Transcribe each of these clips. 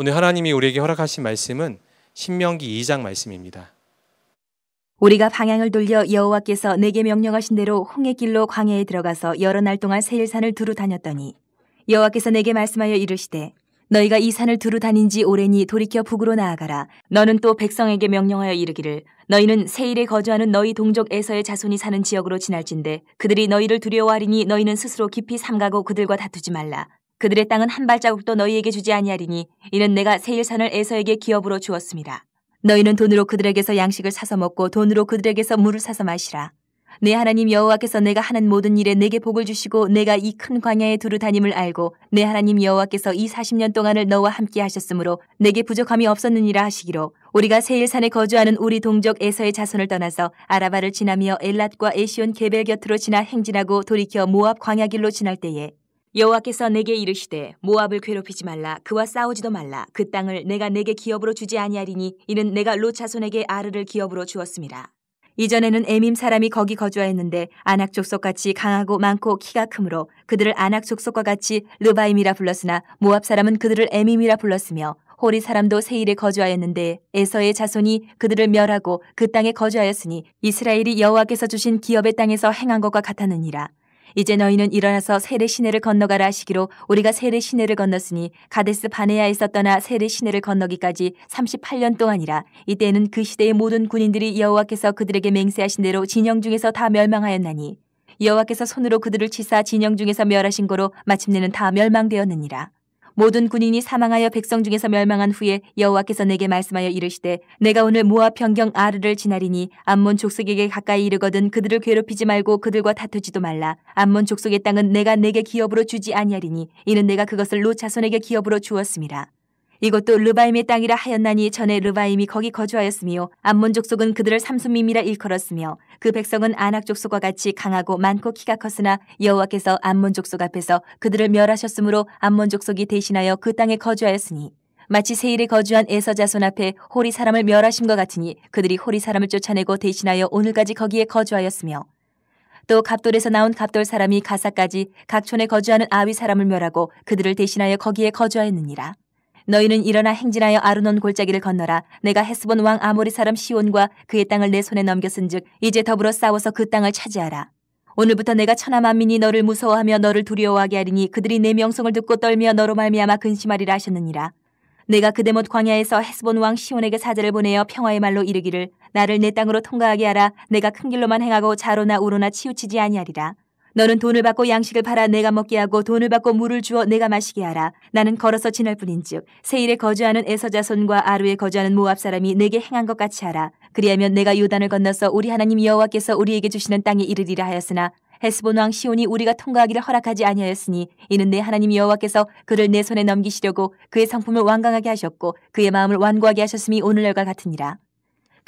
오늘 하나님이 우리에게 허락하신 말씀은 신명기 2장 말씀입니다. 우리가 방향을 돌려 여호와께서 내게 명령하신 대로 홍해 길로 광야에 들어가서 여러 날 동안 세일산을 두루 다녔더니 여호와께서 내게 말씀하여 이르시되 너희가 이 산을 두루 다닌 지 오래니 돌이켜 북으로 나아가라. 너는 또 백성에게 명령하여 이르기를 너희는 세일에 거주하는 너희 동족 에서의 자손이 사는 지역으로 지날진데 그들이 너희를 두려워하리니 너희는 스스로 깊이 삼가고 그들과 다투지 말라. 그들의 땅은 한 발자국도 너희에게 주지 아니하리니 이는 내가 세일산을 에서에게 기업으로 주었습니다. 너희는 돈으로 그들에게서 양식을 사서 먹고 돈으로 그들에게서 물을 사서 마시라. 내 하나님 여호와께서 내가 하는 모든 일에 내게 복을 주시고 내가 이 큰 광야에 두루 다님을 알고 내 하나님 여호와께서 이 40년 동안을 너와 함께 하셨으므로 내게 부족함이 없었느니라 하시기로 우리가 세일산에 거주하는 우리 동족 에서의 자손을 떠나서 아라바를 지나며 엘랏과 에시온 게벨 곁으로 지나 행진하고 돌이켜 모압 광야길로 지날 때에 여호와께서 내게 이르시되 모압을 괴롭히지 말라 그와 싸우지도 말라 그 땅을 내가 내게 기업으로 주지 아니하리니 이는 내가 로차손에게 아르를 기업으로 주었습니다. 이전에는 에밈 사람이 거기 거주하였는데 안악 족속같이 강하고 많고 키가 크므로 그들을 안악 족속과 같이 르바임이라 불렀으나 모압 사람은 그들을 에밈이라 불렀으며 호리 사람도 세일에 거주하였는데 에서의 자손이 그들을 멸하고 그 땅에 거주하였으니 이스라엘이 여호와께서 주신 기업의 땅에서 행한 것과 같았느니라 이제 너희는 일어나서 세례 시내를 건너가라 하시기로 우리가 세례 시내를 건넜으니 가데스 바네아에서 떠나 세례 시내를 건너기까지 38년 동안이라 이때는 그 시대의 모든 군인들이 여호와께서 그들에게 맹세하신 대로 진영 중에서 다 멸망하였나니 여호와께서 손으로 그들을 치사 진영 중에서 멸하신 거로 마침내는 다 멸망되었느니라. 모든 군인이 사망하여 백성 중에서 멸망한 후에 여호와께서 내게 말씀하여 이르시되 내가 오늘 모아 변경 아르를 지나리니 암몬 족속에게 가까이 이르거든 그들을 괴롭히지 말고 그들과 다투지도 말라 암몬 족속의 땅은 내가 내게 기업으로 주지 아니하리니 이는 내가 그것을 로 자손에게 기업으로 주었습니다 이것도 르바임의 땅이라 하였나니 전에 르바임이 거기 거주하였으며 암몬 족속은 그들을 삼순밈이라 일컬었으며 그 백성은 아낙 족속과 같이 강하고 많고 키가 컸으나 여호와께서 암몬 족속 앞에서 그들을 멸하셨으므로 암몬 족속이 대신하여 그 땅에 거주하였으니 마치 세일에 거주한 에서 자손 앞에 호리 사람을 멸하심과 같으니 그들이 호리 사람을 쫓아내고 대신하여 오늘까지 거기에 거주하였으며 또 갑돌에서 나온 갑돌 사람이 가사까지 각촌에 거주하는 아위 사람을 멸하고 그들을 대신하여 거기에 거주하였느니라. 너희는 일어나 행진하여 아르논 골짜기를 건너라. 내가 헤스본 왕 아모리 사람 시온과 그의 땅을 내 손에 넘겼은즉 이제 더불어 싸워서 그 땅을 차지하라. 오늘부터 내가 천하 만민이 너를 무서워하며 너를 두려워하게 하리니 그들이 내 명성을 듣고 떨며 너로 말미암아 근심하리라 하셨느니라. 내가 그대못 광야에서 헤스본 왕 시온에게 사자를 보내어 평화의 말로 이르기를 나를 내 땅으로 통과하게 하라. 내가 큰 길로만 행하고 자로나 우로나 치우치지 아니하리라. 너는 돈을 받고 양식을 팔아 내가 먹게 하고 돈을 받고 물을 주어 내가 마시게 하라. 나는 걸어서 지날 뿐인즉 세일에 거주하는 에서자 손과 아루에 거주하는 모압 사람이 내게 행한 것 같이 하라. 그리하면 내가 요단을 건너서 우리 하나님 여호와께서 우리에게 주시는 땅에 이르리라 하였으나 헤스본 왕 시온이 우리가 통과하기를 허락하지 아니하였으니 이는 내 하나님 여호와께서 그를 내 손에 넘기시려고 그의 성품을 완강하게 하셨고 그의 마음을 완고하게 하셨음이 오늘날과 같으니라.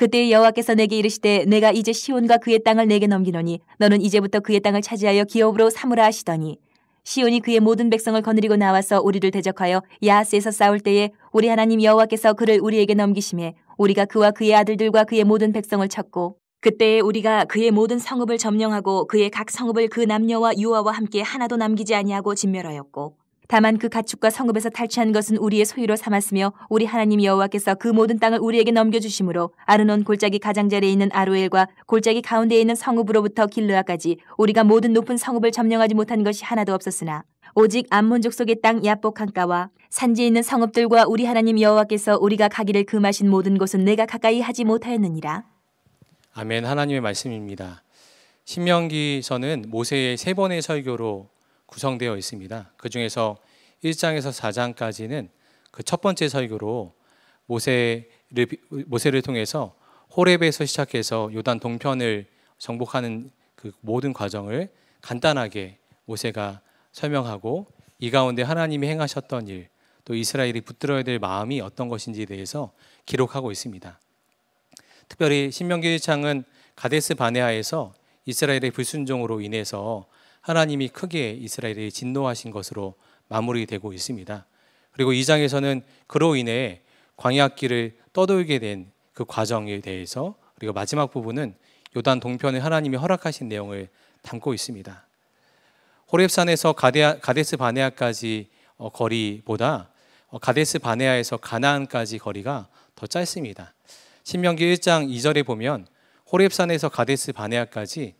그때 여호와께서 내게 이르시되 내가 이제 시온과 그의 땅을 내게 넘기노니 너는 이제부터 그의 땅을 차지하여 기업으로 삼으라 하시더니 시온이 그의 모든 백성을 거느리고 나와서 우리를 대적하여 야스에서 싸울 때에 우리 하나님 여호와께서 그를 우리에게 넘기심에 우리가 그와 그의 아들들과 그의 모든 백성을 쳤고 그때에 우리가 그의 모든 성읍을 점령하고 그의 각 성읍을 그 남녀와 유아와 함께 하나도 남기지 아니하고 진멸하였고 다만 그 가축과 성읍에서 탈취한 것은 우리의 소유로 삼았으며 우리 하나님 여호와께서 그 모든 땅을 우리에게 넘겨주심으로 아르논 골짜기 가장자리에 있는 아로엘과 골짜기 가운데에 있는 성읍으로부터 길르아까지 우리가 모든 높은 성읍을 점령하지 못한 것이 하나도 없었으나 오직 암몬족 속의 땅 야복한가와 산지에 있는 성읍들과 우리 하나님 여호와께서 우리가 가기를 금하신 모든 곳은 내가 가까이 하지 못하였느니라. 아멘 하나님의 말씀입니다. 신명기서는 모세의 세 번의 설교로 구성되어 있습니다. 그 중에서 1장에서 4장까지는 그 첫 번째 설교로 모세를 모세를 통해서 호렙에서 시작해서 요단 동편을 정복하는 그 모든 과정을 간단하게 모세가 설명하고 이 가운데 하나님이 행하셨던 일, 또 이스라엘이 붙들어야 될 마음이 어떤 것인지에 대해서 기록하고 있습니다. 특별히 신명기 1장은 가데스 바네아에서 이스라엘의 불순종으로 인해서 하나님이 크게 이스라엘에 진노하신 것으로 마무리되고 있습니다. 그리고 이 장에서는 그로 인해 광야길을 떠돌게 된 그 과정에 대해서 그리고 마지막 부분은 요단 동편에 하나님이 허락하신 내용을 담고 있습니다. 호렙산에서 가데, 스 바네아까지 어, 거리보다 어, 가데스 바네아에서 가나안까지 거리가 더 짧습니다. 신명기 1장 2절에 보면 호렙산에서 가데스 바네아까지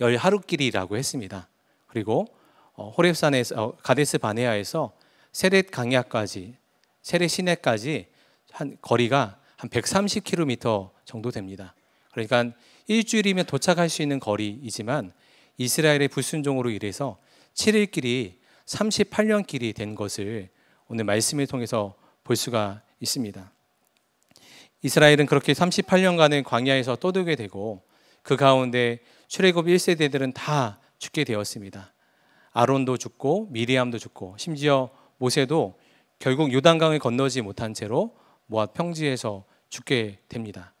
열 하루길이라고 했습니다. 그리고 어, 호렙산에서 어, 가데스 바네아에서 세렛 강야까지 세렛 시내까지 한 거리가 한 130km 정도 됩니다. 그러니까 일주일이면 도착할 수 있는 거리이지만 이스라엘의 불순종으로 인해서 7일 길이 38년 길이 된 것을 오늘 말씀을 통해서 볼 수가 있습니다. 이스라엘은 그렇게 38년간을 광야에서 떠들게 되고 그 가운데 출애굽 1세대들은 다 죽게 되었습니다. 아론도 죽고 미리암도 죽고 심지어 모세도 결국 요단강을 건너지 못한 채로 모압 평지에서 죽게 됩니다.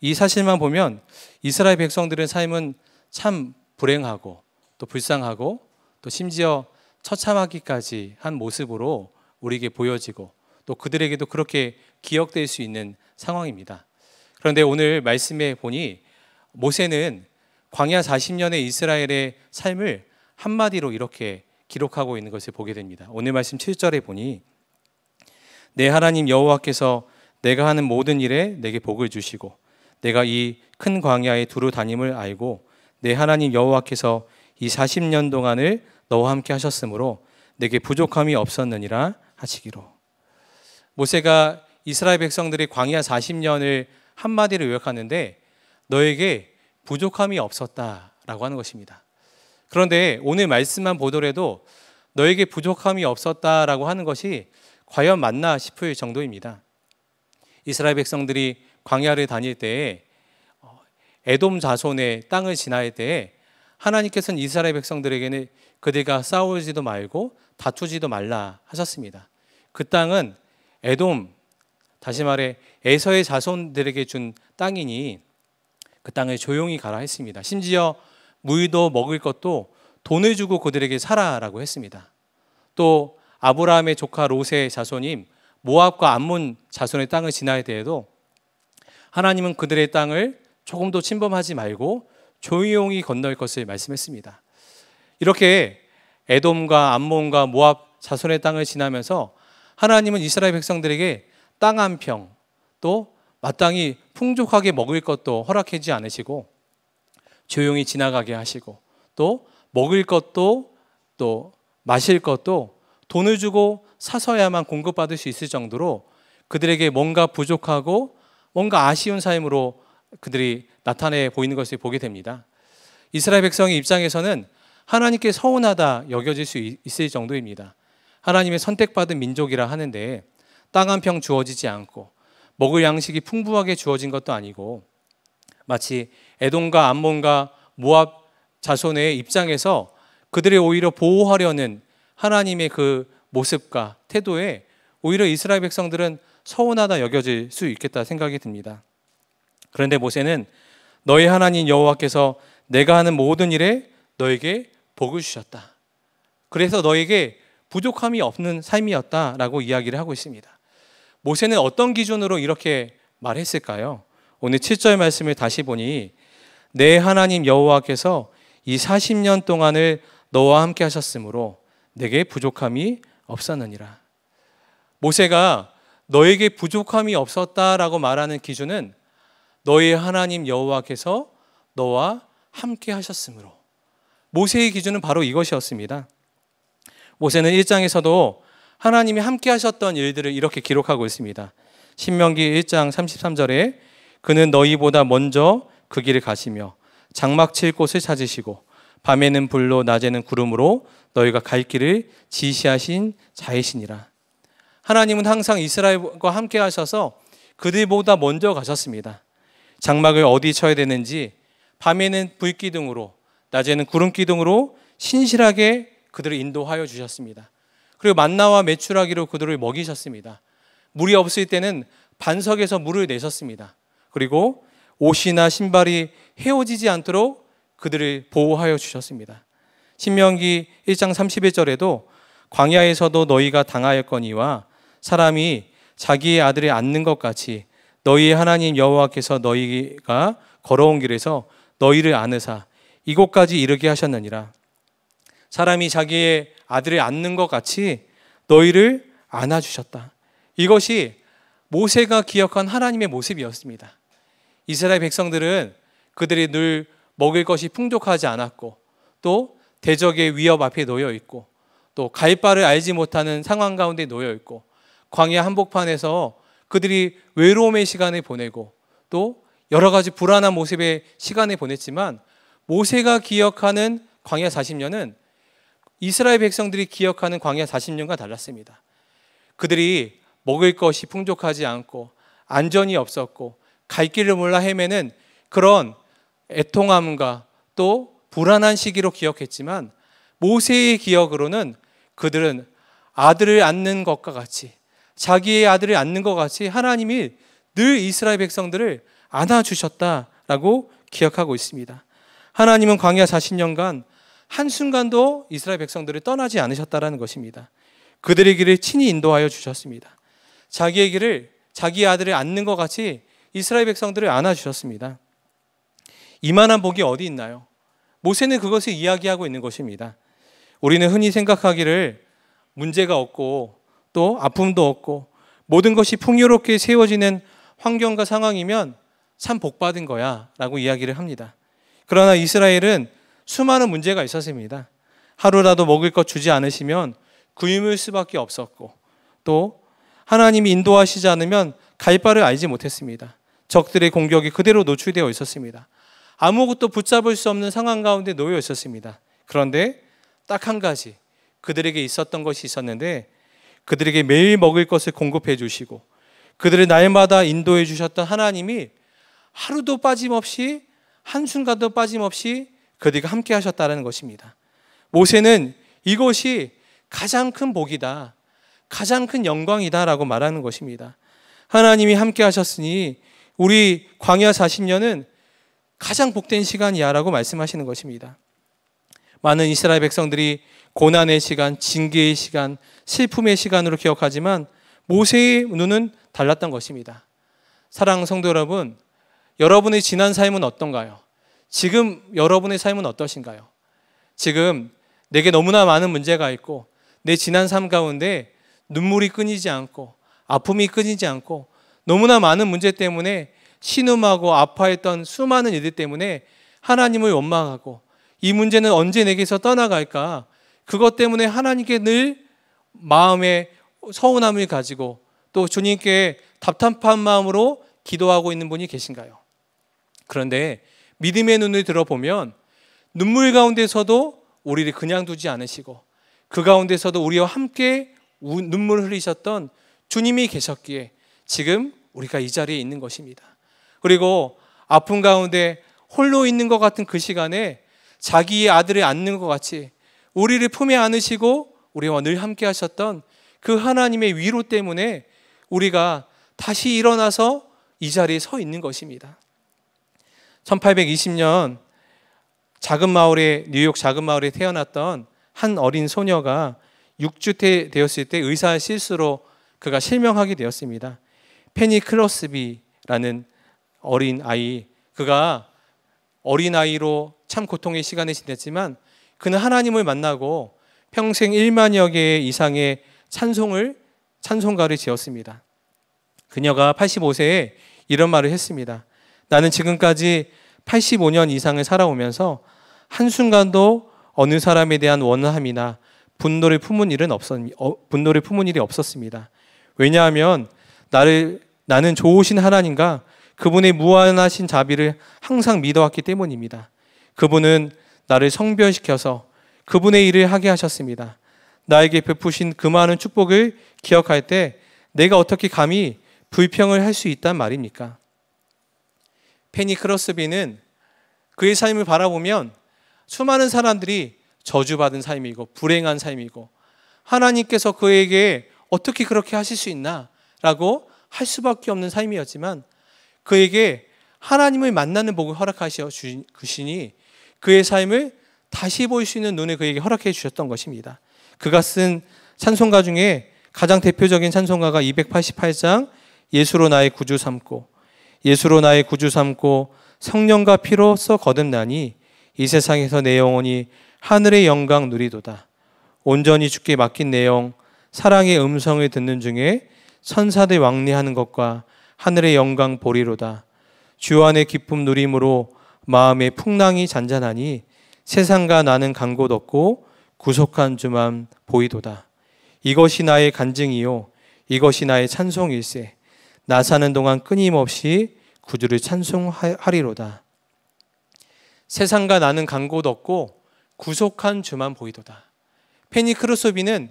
이 사실만 보면 이스라엘 백성들의 삶은 참 불행하고 또 불쌍하고 또 심지어 처참하기까지 한 모습으로 우리에게 보여지고 또 그들에게도 그렇게 기억될 수 있는 상황입니다. 그런데 오늘 말씀에 보니 모세는 광야 40년의 이스라엘의 삶을 한마디로 이렇게 기록하고 있는 것을 보게 됩니다. 오늘 말씀 7절에 보니 내 하나님 여호와께서 내가 하는 모든 일에 내게 복을 주시고 내가 이 큰 광야에 두루 다님을 알고 내 하나님 여호와께서 이 40년 동안을 너와 함께 하셨으므로 내게 부족함이 없었느니라 하시기로 모세가 이스라엘 백성들이 광야 40년을 한마디로 요약하는데 너에게 부족함이 없었다라고 하는 것입니다. 그런데 오늘 말씀만 보더라도 너에게 부족함이 없었다라고 하는 것이 과연 맞나 싶을 정도입니다. 이스라엘 백성들이 광야를 다닐 때에 어, 에돔 자손의 땅을 지날 나 때에 하나님께서는 이스라엘 백성들에게는 그들과 싸우지도 말고 다투지도 말라 하셨습니다. 그 땅은 에돔 다시 말해 에서의 자손들에게 준 땅이니 그땅에 조용히 가라 했습니다. 심지어 무의도 먹을 것도 돈을 주고 그들에게 사라라고 했습니다. 또 아브라함의 조카 롯의 자손인 모압과 암몬 자손의 땅을 지나야 때도 하나님은 그들의 땅을 조금도 침범하지 말고 조용히 건널 것을 말씀했습니다. 이렇게 에돔과 암몬과 모압 자손의 땅을 지나면서 하나님은 이스라엘 백성들에게 땅 한 평, 또 마땅히 풍족하게 먹을 것도 허락하지 않으시고 조용히 지나가게 하시고 또 먹을 것도 또 마실 것도 돈을 주고 사서야만 공급받을 수 있을 정도로 그들에게 뭔가 부족하고 뭔가 아쉬운 삶으로 그들이 나타내 보이는 것을 보게 됩니다. 이스라엘 백성의 입장에서는 하나님께 서운하다 여겨질 수 있을 정도입니다. 하나님의 선택받은 민족이라 하는데 땅 한 평 주어지지 않고 먹을 양식이 풍부하게 주어진 것도 아니고 마치 애돔과 암몬과 모압 자손의 입장에서 그들을 오히려 보호하려는 하나님의 그 모습과 태도에 오히려 이스라엘 백성들은 서운하다 여겨질 수 있겠다 생각이 듭니다. 그런데 모세는 너희 하나님 여호와께서 내가 하는 모든 일에 너에게 복을 주셨다. 그래서 너에게 부족함이 없는 삶이었다라고 이야기를 하고 있습니다. 모세는 어떤 기준으로 이렇게 말했을까요? 오늘 7절 말씀을 다시 보니 내 하나님 여호와께서 이 40년 동안을 너와 함께 하셨으므로 내게 부족함이 없었느니라. 모세가 너에게 부족함이 없었다라고 말하는 기준은 너의 하나님 여호와께서 너와 함께 하셨으므로 모세의 기준은 바로 이것이었습니다. 모세는 1장에서도 하나님이 함께 하셨던 일들을 이렇게 기록하고 있습니다. 신명기 1장 33절에 그는 너희보다 먼저 그 길을 가시며 장막 칠 곳을 찾으시고 밤에는 불로 낮에는 구름으로 너희가 갈 길을 지시하신 자이시니라. 하나님은 항상 이스라엘과 함께 하셔서 그들보다 먼저 가셨습니다. 장막을 어디 쳐야 되는지 밤에는 불기둥으로 낮에는 구름기둥으로 신실하게 그들을 인도하여 주셨습니다. 그리고 만나와 매출하기로 그들을 먹이셨습니다. 물이 없을 때는 반석에서 물을 내셨습니다. 그리고 옷이나 신발이 헤어지지 않도록 그들을 보호하여 주셨습니다. 신명기 1장 31절에도 광야에서도 너희가 당하였거니와 사람이 자기의 아들을 안는 것 같이 너희의 하나님 여호와께서 너희가 걸어온 길에서 너희를 안으사 이곳까지 이르게 하셨느니라. 사람이 자기의 아들을 안는 것 같이 너희를 안아주셨다. 이것이 모세가 기억한 하나님의 모습이었습니다. 이스라엘 백성들은 그들이 늘 먹을 것이 풍족하지 않았고 또 대적의 위협 앞에 놓여 있고 또 갈바를 알지 못하는 상황 가운데 놓여 있고 광야 한복판에서 그들이 외로움의 시간을 보내고 또 여러 가지 불안한 모습의 시간을 보냈지만 모세가 기억하는 광야 40년은 이스라엘 백성들이 기억하는 광야 40년과 달랐습니다. 그들이 먹을 것이 풍족하지 않고 안전이 없었고 갈 길을 몰라 헤매는 그런 애통함과 또 불안한 시기로 기억했지만 모세의 기억으로는 그들은 아들을 안는 것과 같이 자기의 아들을 안는 것 같이 하나님이 늘 이스라엘 백성들을 안아주셨다라고 기억하고 있습니다. 하나님은 광야 40년간 한순간도 이스라엘 백성들을 떠나지 않으셨다라는 것입니다. 그들의 길을 친히 인도하여 주셨습니다. 자기의 길을 자기 아들을 안는 것 같이 이스라엘 백성들을 안아 주셨습니다. 이만한 복이 어디 있나요? 모세는 그것을 이야기하고 있는 것입니다. 우리는 흔히 생각하기를 문제가 없고 또 아픔도 없고 모든 것이 풍요롭게 세워지는 환경과 상황이면 참 복받은 거야 라고 이야기를 합니다. 그러나 이스라엘은 수많은 문제가 있었습니다. 하루라도 먹을 것 주지 않으시면 굶을 수밖에 없었고 또 하나님이 인도하시지 않으면 갈 바를 알지 못했습니다. 적들의 공격이 그대로 노출되어 있었습니다. 아무것도 붙잡을 수 없는 상황 가운데 놓여 있었습니다. 그런데 딱 한 가지 그들에게 있었던 것이 있었는데 그들에게 매일 먹을 것을 공급해 주시고 그들을 날마다 인도해 주셨던 하나님이 하루도 빠짐없이 한순간도 빠짐없이 그들과 함께 하셨다는 것입니다. 모세는 이것이 가장 큰 복이다. 가장 큰 영광이다라고 말하는 것입니다. 하나님이 함께 하셨으니 우리 광야 40년은 가장 복된 시간이야라고 말씀하시는 것입니다. 많은 이스라엘 백성들이 고난의 시간, 징계의 시간, 슬픔의 시간으로 기억하지만 모세의 눈은 달랐던 것입니다. 사랑 성도 여러분, 여러분의 지난 삶은 어떤가요? 지금 여러분의 삶은 어떠신가요? 지금 내게 너무나 많은 문제가 있고 내 지난 삶 가운데 눈물이 끊이지 않고 아픔이 끊이지 않고 너무나 많은 문제 때문에 신음하고 아파했던 수많은 일들 때문에 하나님을 원망하고 이 문제는 언제 내게서 떠나갈까? 그것 때문에 하나님께 늘 마음에 서운함을 가지고 또 주님께 답답한 마음으로 기도하고 있는 분이 계신가요? 그런데 믿음의 눈을 들어보면 눈물 가운데서도 우리를 그냥 두지 않으시고 그 가운데서도 우리와 함께 눈물 흘리셨던 주님이 계셨기에 지금 우리가 이 자리에 있는 것입니다. 그리고 아픔 가운데 홀로 있는 것 같은 그 시간에 자기의 아들을 안는 것 같이 우리를 품에 안으시고 우리와 늘 함께 하셨던 그 하나님의 위로 때문에 우리가 다시 일어나서 이 자리에 서 있는 것입니다. 1820년 작은 마을에 뉴욕 작은 마을에 태어났던 한 어린 소녀가 6주 태 되었을 때 의사의 실수로 그가 실명하게 되었습니다. 페니 클러스비라는 어린 아이 그가 어린 아이로 참 고통의 시간을 지냈지만 그는 하나님을 만나고 평생 1만여 개 이상의 찬송을 찬송가를 지었습니다. 그녀가 85세에 이런 말을 했습니다. 나는 지금까지 85년 이상을 살아오면서 한순간도 어느 사람에 대한 원함이나 분노를 품은 일은 없었, 어, 분노를 품은 일이 없었습니다. 왜냐하면 나를, 나는 좋으신 하나님과 그분의 무한하신 자비를 항상 믿어왔기 때문입니다. 그분은 나를 성별시켜서 그분의 일을 하게 하셨습니다. 나에게 베푸신 그 많은 축복을 기억할 때 내가 어떻게 감히 불평을 할 수 있단 말입니까? 페니 크로스비는 그의 삶을 바라보면 수많은 사람들이 저주받은 삶이고 불행한 삶이고 하나님께서 그에게 어떻게 그렇게 하실 수 있나라고 할 수밖에 없는 삶이었지만 그에게 하나님을 만나는 복을 허락하시어 주시니 그의 삶을 다시 볼 수 있는 눈을 그에게 허락해 주셨던 것입니다. 그가 쓴 찬송가 중에 가장 대표적인 찬송가가 288장 예수로 나의 구주 삼고 예수로 나의 구주 삼고 성령과 피로써 거듭나니 이 세상에서 내 영혼이 하늘의 영광 누리도다. 온전히 죽게 맡긴 내용 사랑의 음성을 듣는 중에 천사들 왕래하는 것과 하늘의 영광 보리로다. 주 안의 기쁨 누림으로 마음의 풍랑이 잔잔하니 세상과 나는 간곳 없고 구속한 주만 보이도다. 이것이 나의 간증이요 이것이 나의 찬송일세 나 사는 동안 끊임없이 구주를 찬송하리로다. 세상과 나는 간 곳 없고 구속한 주만 보이도다. 페니크로소비는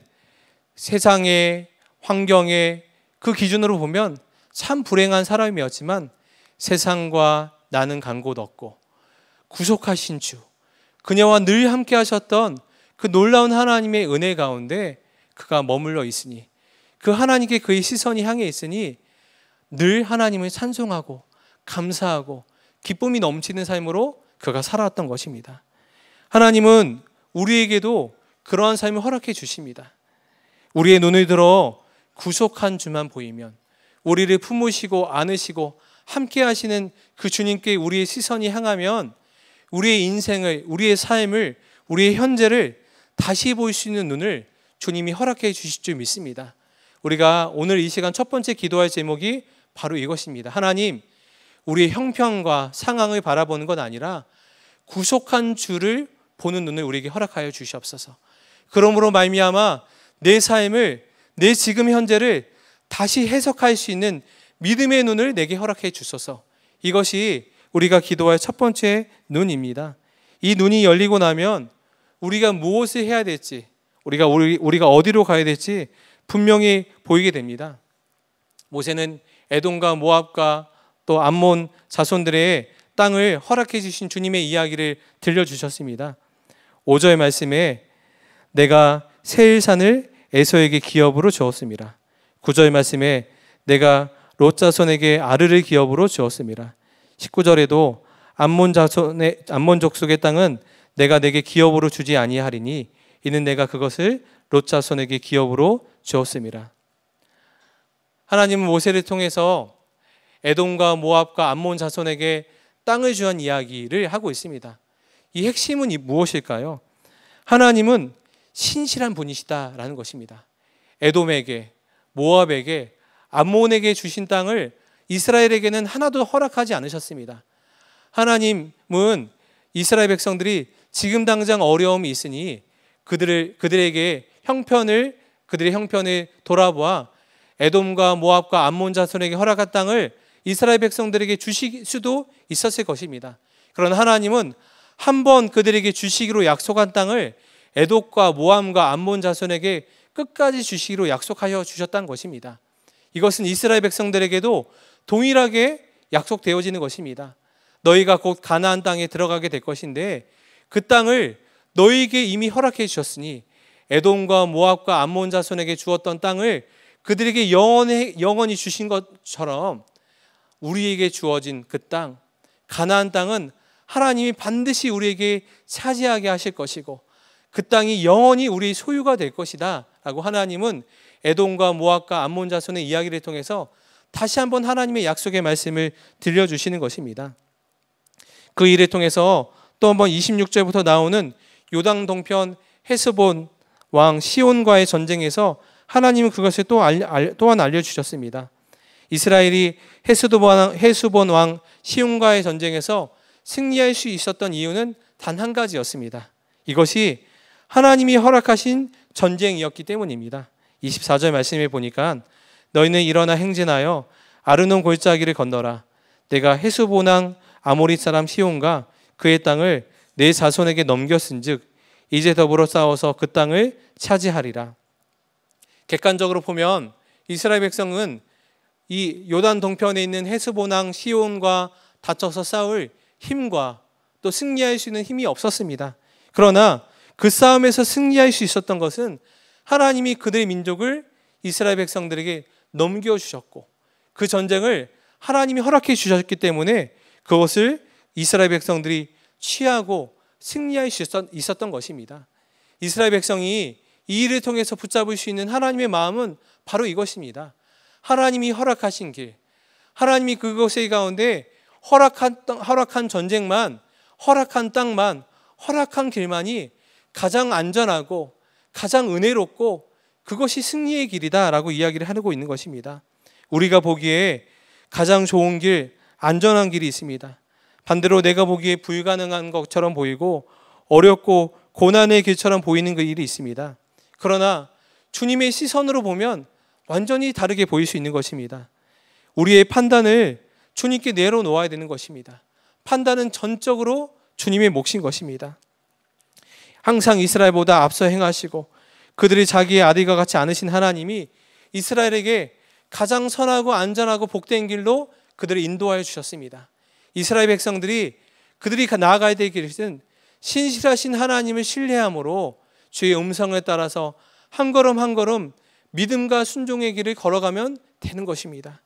세상의 환경의 그 기준으로 보면 참 불행한 사람이었지만 세상과 나는 간 곳 없고 구속하신 주, 그녀와 늘 함께 하셨던 그 놀라운 하나님의 은혜 가운데 그가 머물러 있으니 그 하나님께 그의 시선이 향해 있으니 늘 하나님을 찬송하고 감사하고 기쁨이 넘치는 삶으로 그가 살아왔던 것입니다. 하나님은 우리에게도 그러한 삶을 허락해 주십니다. 우리의 눈을 들어 구속한 주만 보이면 우리를 품으시고 안으시고 함께 하시는 그 주님께 우리의 시선이 향하면 우리의 인생을, 우리의 삶을, 우리의 현재를 다시 볼 수 있는 눈을 주님이 허락해 주실 줄 믿습니다. 우리가 오늘 이 시간 첫 번째 기도할 제목이 바로 이것입니다. 하나님, 우리의 형편과 상황을 바라보는 것 아니라 구속한 주를 보는 눈을 우리에게 허락하여 주시옵소서. 그러므로 말미암아 내 삶을 내 지금 현재를 다시 해석할 수 있는 믿음의 눈을 내게 허락해 주소서. 이것이 우리가 기도할 첫 번째 눈입니다. 이 눈이 열리고 나면 우리가 무엇을 해야 될지, 우리가 우리, 우리가 어디로 가야 될지 분명히 보이게 됩니다. 모세는 에돔과 모압과 또 암몬 자손들의 땅을 허락해 주신 주님의 이야기를 들려주셨습니다. 5절 말씀에 내가 세일산을 에서에게 기업으로 주었습니다. 9절 말씀에 내가 롯자손에게 아르를 기업으로 주었습니다. 19절에도 암몬 자손의 암몬 족속의 땅은 내가 내게 기업으로 주지 아니하리니 이는 내가 그것을 롯 자손에게 기업으로 주었습니다. 하나님은 모세를 통해서 에돔과 모압과 암몬 자손에게 땅을 주한 이야기를 하고 있습니다. 이 핵심은 무엇일까요? 하나님은 신실한 분이시다라는 것입니다. 에돔에게, 모압에게, 암몬에게 주신 땅을 이스라엘에게는 하나도 허락하지 않으셨습니다. 하나님은 이스라엘 백성들이 지금 당장 어려움이 있으니 그들을 그들에게 형편을 그들의 형편을 돌아보아 에돔과 모압과 암몬 자손에게 허락한 땅을 이스라엘 백성들에게 주실 수도 있었을 것입니다. 그러나 하나님은 한 번 그들에게 주시기로 약속한 땅을 에돔과 모함과 암몬 자손에게 끝까지 주시기로 약속하여 주셨다는 것입니다. 이것은 이스라엘 백성들에게도 동일하게 약속되어지는 것입니다. 너희가 곧 가나안 땅에 들어가게 될 것인데 그 땅을 너희에게 이미 허락해 주셨으니 에돔과 모압과 암몬 자손에게 주었던 땅을 그들에게 영원히, 영원히 주신 것처럼 우리에게 주어진 그 땅, 가나안 땅은 하나님이 반드시 우리에게 차지하게 하실 것이고 그 땅이 영원히 우리의 소유가 될 것이다. 라고 하나님은 에돔과 모압과 암몬 자손의 이야기를 통해서 다시 한번 하나님의 약속의 말씀을 들려주시는 것입니다. 그 일을 통해서 또 한번 26절부터 나오는 요당 동편 헤스본 왕 시온과의 전쟁에서 하나님은 그것을 또 알, 또한 알려주셨습니다. 이스라엘이 헤스본왕 시온과의 전쟁에서 승리할 수 있었던 이유는 단 한 가지였습니다. 이것이 하나님이 허락하신 전쟁이었기 때문입니다. 24절 말씀에 보니까 너희는 일어나 행진하여 아르논 골짜기를 건너라. 내가 헤스보낭 아모리 사람 시온과 그의 땅을 내 자손에게 넘겼은즉 이제 더불어 싸워서 그 땅을 차지하리라. 객관적으로 보면 이스라엘 백성은 이 요단 동편에 있는 헤스보낭 시온과 다쳐서 싸울 힘과 또 승리할 수 있는 힘이 없었습니다. 그러나 그 싸움에서 승리할 수 있었던 것은 하나님이 그들의 민족을 이스라엘 백성들에게 넘겨 주셨고 그 전쟁을 하나님이 허락해 주셨기 때문에 그것을 이스라엘 백성들이 취하고 승리할 수 있었던 것입니다. 이스라엘 백성이 이 일을 통해서 붙잡을 수 있는 하나님의 마음은 바로 이것입니다. 하나님이 허락하신 길, 하나님이 그것의 가운데 허락한, 허락한 전쟁만, 허락한 땅만, 허락한 길만이 가장 안전하고 가장 은혜롭고 그것이 승리의 길이다라고 이야기를 하고 있는 것입니다. 우리가 보기에 가장 좋은 길, 안전한 길이 있습니다. 반대로 내가 보기에 불가능한 것처럼 보이고 어렵고 고난의 길처럼 보이는 그 일이 있습니다. 그러나 주님의 시선으로 보면 완전히 다르게 보일 수 있는 것입니다. 우리의 판단을 주님께 내려놓아야 되는 것입니다. 판단은 전적으로 주님의 몫인 것입니다. 항상 이스라엘보다 앞서 행하시고 그들이 자기의 아들과 같이 않으신 하나님이 이스라엘에게 가장 선하고 안전하고 복된 길로 그들을 인도하여 주셨습니다. 이스라엘 백성들이 그들이 나아가야 될 길은 신실하신 하나님을 신뢰함으로 주의 음성에 따라서 한 걸음 한 걸음 믿음과 순종의 길을 걸어가면 되는 것입니다.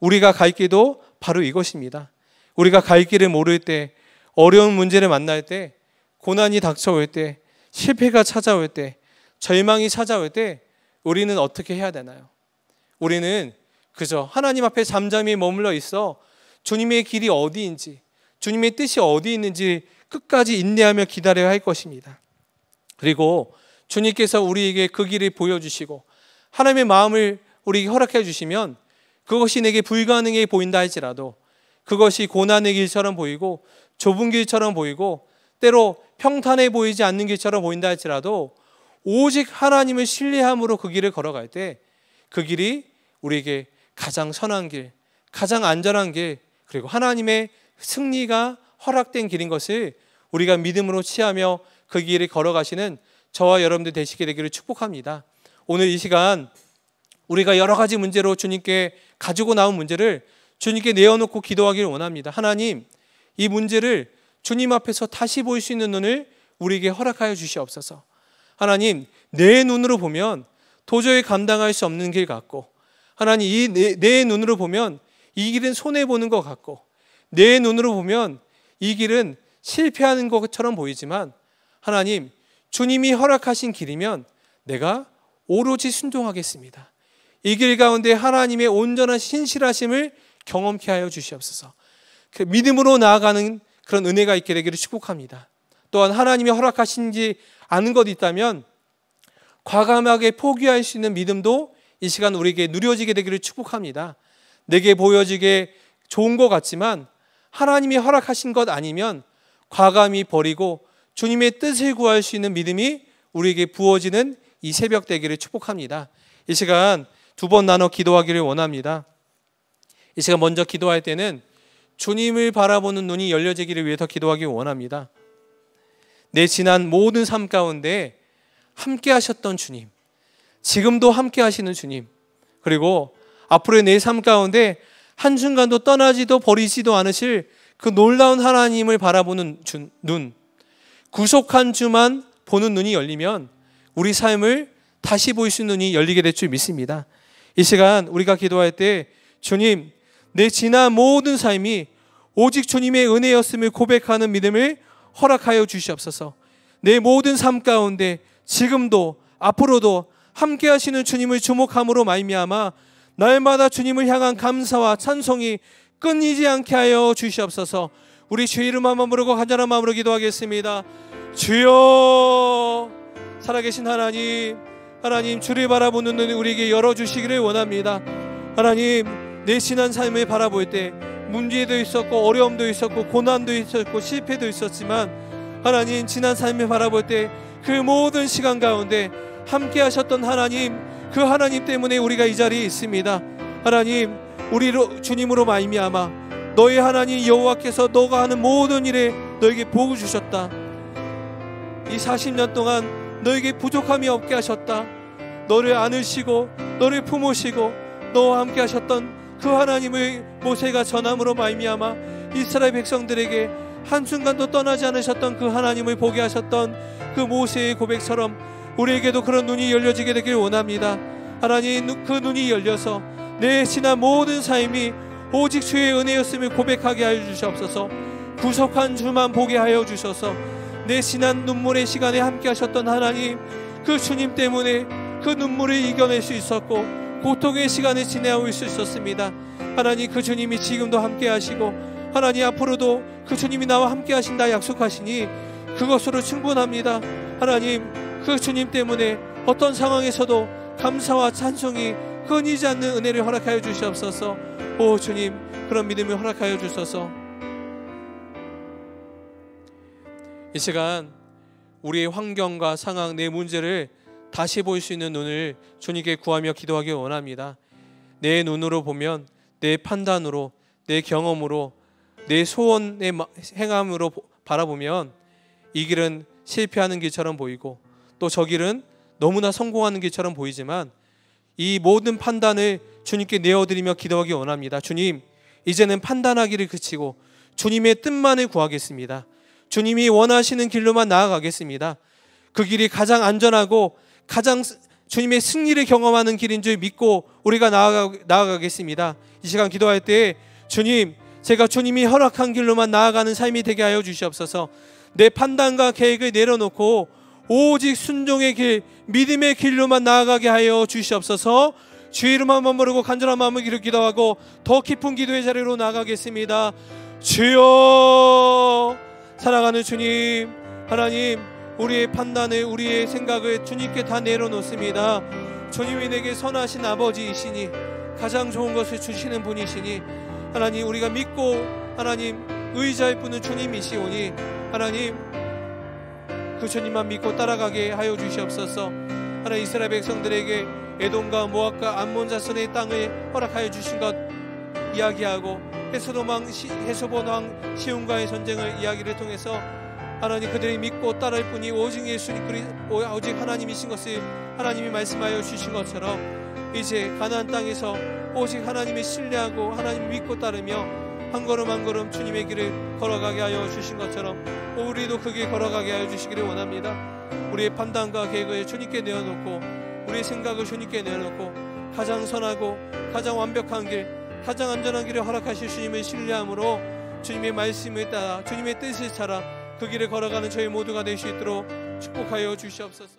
우리가 갈 길도 바로 이것입니다. 우리가 갈 길을 모를 때, 어려운 문제를 만날 때, 고난이 닥쳐올 때, 실패가 찾아올 때, 절망이 찾아올 때, 우리는 어떻게 해야 되나요? 우리는 그저 하나님 앞에 잠잠히 머물러 있어 주님의 길이 어디인지, 주님의 뜻이 어디 있는지 끝까지 인내하며 기다려야 할 것입니다. 그리고 주님께서 우리에게 그 길을 보여주시고 하나님의 마음을 우리에게 허락해 주시면 그것이 내게 불가능해 보인다 할지라도 그것이 고난의 길처럼 보이고 좁은 길처럼 보이고 때로 평탄해 보이지 않는 길처럼 보인다 할지라도 오직 하나님을 신뢰함으로 그 길을 걸어갈 때 그 길이 우리에게 가장 선한 길, 가장 안전한 길, 그리고 하나님의 승리가 허락된 길인 것을 우리가 믿음으로 취하며 그 길을 걸어가시는 저와 여러분들 되시게 되기를 축복합니다. 오늘 이 시간 우리가 여러 가지 문제로 주님께 가지고 나온 문제를 주님께 내어놓고 기도하기를 원합니다. 하나님, 이 문제를 주님 앞에서 다시 볼 수 있는 눈을 우리에게 허락하여 주시옵소서. 하나님, 내 눈으로 보면 도저히 감당할 수 없는 길 같고, 하나님, 이 내, 내 눈으로 보면 이 길은 손해보는 것 같고, 내 눈으로 보면 이 길은 실패하는 것처럼 보이지만, 하나님, 주님이 허락하신 길이면 내가 오로지 순종하겠습니다. 이 길 가운데 하나님의 온전한 신실하심을 경험케 하여 주시옵소서. 그 믿음으로 나아가는 그런 은혜가 있게 되기를 축복합니다. 또한 하나님이 허락하신지 아는 것 있다면 과감하게 포기할 수 있는 믿음도 이 시간 우리에게 누려지게 되기를 축복합니다. 내게 보여지게 좋은 것 같지만 하나님이 허락하신 것 아니면 과감히 버리고 주님의 뜻을 구할 수 있는 믿음이 우리에게 부어지는 이 새벽 되기를 축복합니다. 이 시간 두 번 나눠 기도하기를 원합니다. 이 시간 먼저 기도할 때는 주님을 바라보는 눈이 열려지기를 위해서 기도하기 원합니다. 내 지난 모든 삶 가운데 함께 하셨던 주님, 지금도 함께 하시는 주님, 그리고 앞으로의 내 삶 가운데 한순간도 떠나지도 버리지도 않으실 그 놀라운 하나님을 바라보는 눈, 구속한 주만 보는 눈이 열리면 우리 삶을 다시 볼 수 있는 눈이 열리게 될 줄 믿습니다. 이 시간 우리가 기도할 때 주님 내 지난 모든 삶이 오직 주님의 은혜였음을 고백하는 믿음을 허락하여 주시옵소서. 내 모든 삶 가운데 지금도 앞으로도 함께 하시는 주님을 주목함으로 말미암아 날마다 주님을 향한 감사와 찬송이 끊이지 않게 하여 주시옵소서. 우리 주의 이름 한번 부르고 간절한 마음으로 기도하겠습니다. 주여 살아계신 하나님 하나님 주를 바라보는 눈을 우리에게 열어주시기를 원합니다. 하나님 내 신한 삶을 바라볼 때 문제도 있었고 어려움도 있었고 고난도 있었고 실패도 있었지만 하나님 지난 삶을 바라볼 때 그 모든 시간 가운데 함께 하셨던 하나님 그 하나님 때문에 우리가 이 자리에 있습니다. 하나님 우리로 주님으로 말미암아 너희 하나님 여호와께서 너가 하는 모든 일에 너에게 복을 주셨다. 이 40년 동안 너에게 부족함이 없게 하셨다. 너를 안으시고 너를 품으시고 너와 함께 하셨던 그 하나님의 모세가 전함으로 말미암아 이스라엘 백성들에게 한순간도 떠나지 않으셨던 그 하나님을 보게 하셨던 그 모세의 고백처럼 우리에게도 그런 눈이 열려지게 되길 원합니다. 하나님 그 눈이 열려서 내 지난 모든 삶이 오직 주의 은혜였음을 고백하게 하여 주시옵소서 구속한 주만 보게 하여 주셔서 내 신한 눈물의 시간에 함께 하셨던 하나님 그 주님 때문에 그 눈물을 이겨낼 수 있었고 고통의 시간을 지내올 수 있었습니다 하나님 그 주님이 지금도 함께 하시고 하나님 앞으로도 그 주님이 나와 함께 하신다 약속하시니 그것으로 충분합니다 하나님 그 주님 때문에 어떤 상황에서도 감사와 찬송이 끊이지 않는 은혜를 허락하여 주시옵소서 오 주님 그런 믿음을 허락하여 주셔서 이 시간 우리의 환경과 상황 내 문제를 다시 볼 수 있는 눈을 주님께 구하며 기도하기 원합니다. 내 눈으로 보면 내 판단으로 내 경험으로 내 소원의 행함으로 바라보면 이 길은 실패하는 길처럼 보이고 또 저 길은 너무나 성공하는 길처럼 보이지만 이 모든 판단을 주님께 내어드리며 기도하기 원합니다. 주님, 이제는 판단하기를 그치고 주님의 뜻만을 구하겠습니다. 주님이 원하시는 길로만 나아가겠습니다. 그 길이 가장 안전하고 가장 주님의 승리를 경험하는 길인 줄 믿고 우리가 나아가, 나아가겠습니다. 이 시간 기도할 때 주님, 제가 주님이 허락한 길로만 나아가는 삶이 되게 하여 주시옵소서 내 판단과 계획을 내려놓고 오직 순종의 길, 믿음의 길로만 나아가게 하여 주시옵소서 주의 이름만 머무르고 간절한 마음을기로 기도하고 더 깊은 기도의 자리로 나가겠습니다. 주여 사랑하는 주님 하나님 우리의 판단을 우리의 생각을 주님께 다 내려놓습니다. 주님이 내게 선하신 아버지이시니 가장 좋은 것을 주시는 분이시니 하나님 우리가 믿고 하나님 의자의 분은 주님이시오니 하나님 그 주님만 믿고 따라가게 하여 주시옵소서 하나 이스라엘 백성들에게 에돔과 모압과 암몬 자손의 땅을 허락하여 주신 것 이야기하고 헤소도망 헤소보왕 시온과의 전쟁을 이야기를 통해서 하나님 그들이 믿고 따를 뿐이 오직 예수님 그리 오직 하나님이신 것을 하나님이 말씀하여 주신 것처럼 이제 가나안 땅에서 오직 하나님이 신뢰하고 하나님 믿고 따르며 한 걸음 한 걸음 주님의 길을 걸어가게 하여 주신 것처럼 우리도 그길 걸어가게 하여 주시기를 원합니다. 우리의 판단과 계획을 주님께 내어놓고 우리의 생각을 주님께 내놓고 가장 선하고 가장 완벽한 길, 가장 안전한 길을 허락하실 주님을 신뢰함으로 주님의 말씀에 따라 주님의 뜻을 찾아 그 길을 걸어가는 저희 모두가 될 수 있도록 축복하여 주시옵소서.